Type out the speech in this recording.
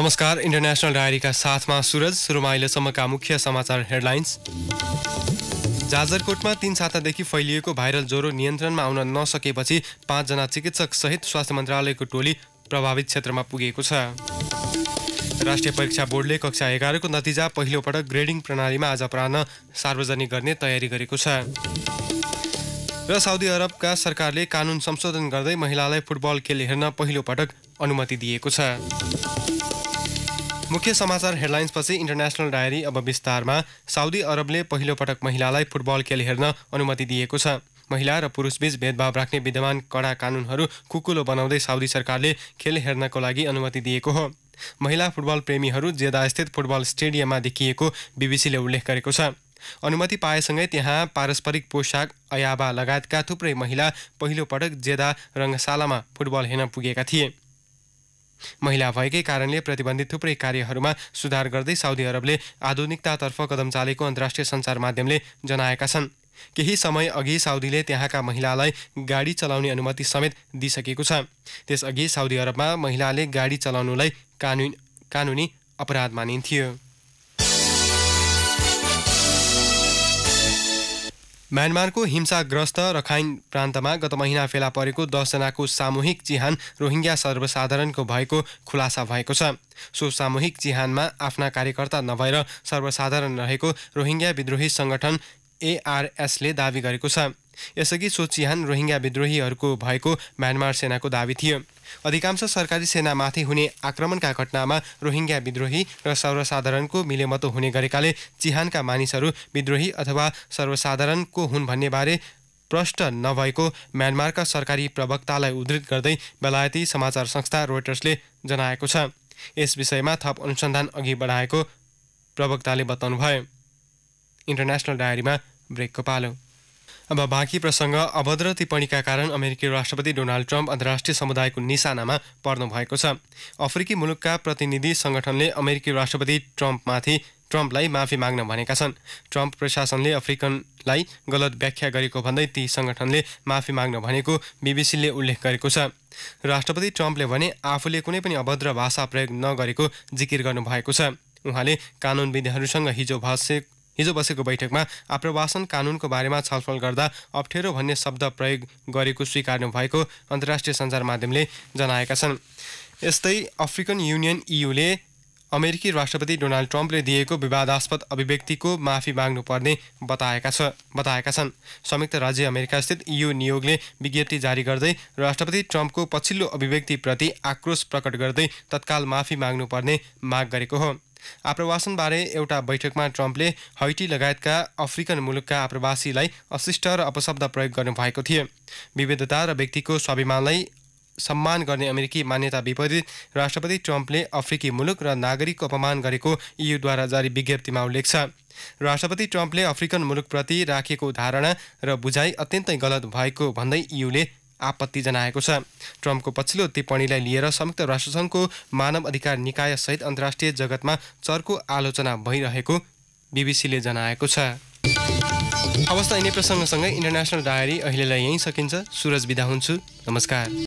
नमस्कार इन्टरनेसनल डायरीका साथमा सुरज सुरुमा अहिलेसम्मका मुख्य समाचार हेडलाइन्स जाजरकोटमा तीन सातादेखि फैलिएको भाइरल ज्वरो नियन्त्रणमा आउन नसकेपछि पाँचजना चिकित्सक सहित स्वास्थ्य मन्त्रालयको टोली प्रभावित क्षेत्रमा पुगेको छ राष्ट्रिय परीक्षा बोर्डले कक्षा एघारको नतिजा पहिलोपटक ग्रेडिङ प्रणालीमा आज प्राह सार्वजनिक गर्ने तयारी गरेको छ र साउदी अरबका सरकारले कानुन संशोधन गर्दै महिलालाई फुटबल खेल हेर्न पहिलोपटक अनुमति दिएको छ मुख्य समाचार हेडलाइन्सपछि इन्टरनेसनल डायरी अब विस्तारमा साउदी अरबले पहिलो पटक महिलालाई फुटबल खेल हेर्न अनुमति दिएको छ महिला र पुरुषबीच भेदभाव राख्ने विद्यमान कडा कानुनहरू कुकुलो बनाउँदै साउदी सरकारले खेल हेर्नको लागि अनुमति दिएको हो महिला फुटबल प्रेमीहरू जेदास्थित फुटबल स्टेडियममा देखिएको बिबिसीले उल्लेख गरेको छ अनुमति पाएसँगै त्यहाँ पारस्परिक पोसाक अयाबा लगायतका थुप्रै महिला पहिलोपटक जेदा रङ्गशालामा फुटबल हेर्न पुगेका थिए महिला भएकै कारणले प्रतिबन्धित थुप्रै कार्यहरूमा सुधार गर्दै साउदी अरबले आधुनिकतातर्फ कदम चालेको अन्तर्राष्ट्रिय सञ्चार माध्यमले जनाएका छन् केही समय अघि साउदीले त्यहाँका महिलालाई गाडी चलाउने अनुमति समेत दिइसकेको छ त्यसअघि साउदी अरबमा महिलाले गाडी चलाउनुलाई कानुन कानुनी अपराध मानिन्थ्यो म्यानमारको हिंसाग्रस्त रखाइन प्रान्तमा गत महिना फेला परेको दसजनाको सामूहिक चिहान रोहिङ्ग्या सर्वसाधारणको भएको खुलासा भएको छ सो सामूहिक चिहानमा आफ्ना कार्यकर्ता नभएर सर्वसाधारण रहेको रोहिङ्ग्या विद्रोही सङ्गठन एआरएसले दावी गरेको छ यसअघि सो चिहान रोहिङ्गा विद्रोहीहरूको भएको म्यानमार सेनाको दावी थियो अधिकांश सरकारी सेनामाथि हुने आक्रमणका घटनामा रोहिङ्ग्या विद्रोही र सर्वसाधारणको मिलेमतो हुने गरेकाले चिहानका मानिसहरू विद्रोही अथवा सर्वसाधारणको हुन् भन्नेबारे प्रष्ट नभएको म्यानमारका सरकारी प्रवक्तालाई उद्धृत गर्दै बेलायती समाचार संस्था रोयटर्सले जनाएको छ यस विषयमा थप अनुसन्धान अघि बढाएको प्रवक्ताले बताउनुभयो इन्टरनेसनल डायरीमा ब्रेकको पालो अब बाँकी प्रसङ्ग अभद्र टिप्पणीका कारण अमेरिकी राष्ट्रपति डोनाल्ड ट्रम्प अन्तर्राष्ट्रिय समुदायको निशानामा पर्नु भएको छ अफ्रिकी मुलुकका प्रतिनिधि सङ्गठनले अमेरिकी राष्ट्रपति ट्रम्पमाथि ट्रम्पलाई माफी माग्न भनेका छन् ट्रम्प प्रशासनले अफ्रिकनलाई गलत व्याख्या गरेको भन्दै ती सङ्गठनले माफी माग्न भनेको बिबिसीले उल्लेख गरेको छ राष्ट्रपति ट्रम्पले भने आफूले कुनै पनि अभद्र भाषा प्रयोग नगरेको जिकिर गर्नुभएको छ उहाँले कानुनविधिहरूसँग हिजो भाषिक हिजो बसेको बैठकमा आप्रवासन कानुनको बारेमा छलफल गर्दा अप्ठ्यारो भन्ने शब्द प्रयोग गरेको स्वीकार्नु भएको अन्तर्राष्ट्रिय सञ्चार माध्यमले जनाएका छन् यस्तै अफ्रिकन युनियन इयुले अमेरिकी राष्ट्रपति डोनाल्ड ट्रम्पले दिएको विवादास्पद अभिव्यक्तिको माफी माग्नुपर्ने बताएका छ बताएका छन् संयुक्त राज्य अमेरिकास्थित यु नियोगले विज्ञप्ति जारी गर्दै राष्ट्रपति ट्रम्पको पछिल्लो अभिव्यक्तिप्रति आक्रोश प्रकट गर्दै तत्काल माफी माग्नुपर्ने माग गरेको हो आप्रवासनबारे एउटा बैठकमा ट्रम्पले हैटी लगायतका अफ्रिकन मुलुकका आप्रवासीलाई अशिष्ट र अपशब्द प्रयोग गर्नुभएको थियो विविधता र व्यक्तिको स्वाभिमानलाई सम्मान गर्ने अमेरिकी मान्यता विपरीत राष्ट्रपति ट्रम्पले अफ्रिकी मुलुक र नागरिकको अपमान गरेको युद्वारा जारी विज्ञप्तिमा उल्लेख छ राष्ट्रपति ट्रम्पले अफ्रिकन मुलुकप्रति राखेको धारणा र बुझाइ अत्यन्तै गलत भएको भन्दै युले आपत्ति जनाएको छ ट्रम्पको पछिल्लो टिप्पणीलाई लिएर संयुक्त राष्ट्रसङ्घको मानव अधिकार सहित अन्तर्राष्ट्रिय जगतमा चर्को आलोचना भइरहेको बिबिसीले जनाएको छ अवस्था यिनै प्रसङ्गसँगै इन्टरनेसनल डायरी अहिलेलाई यहीँ सकिन्छ सुरज बिदा हुन्छु नमस्कार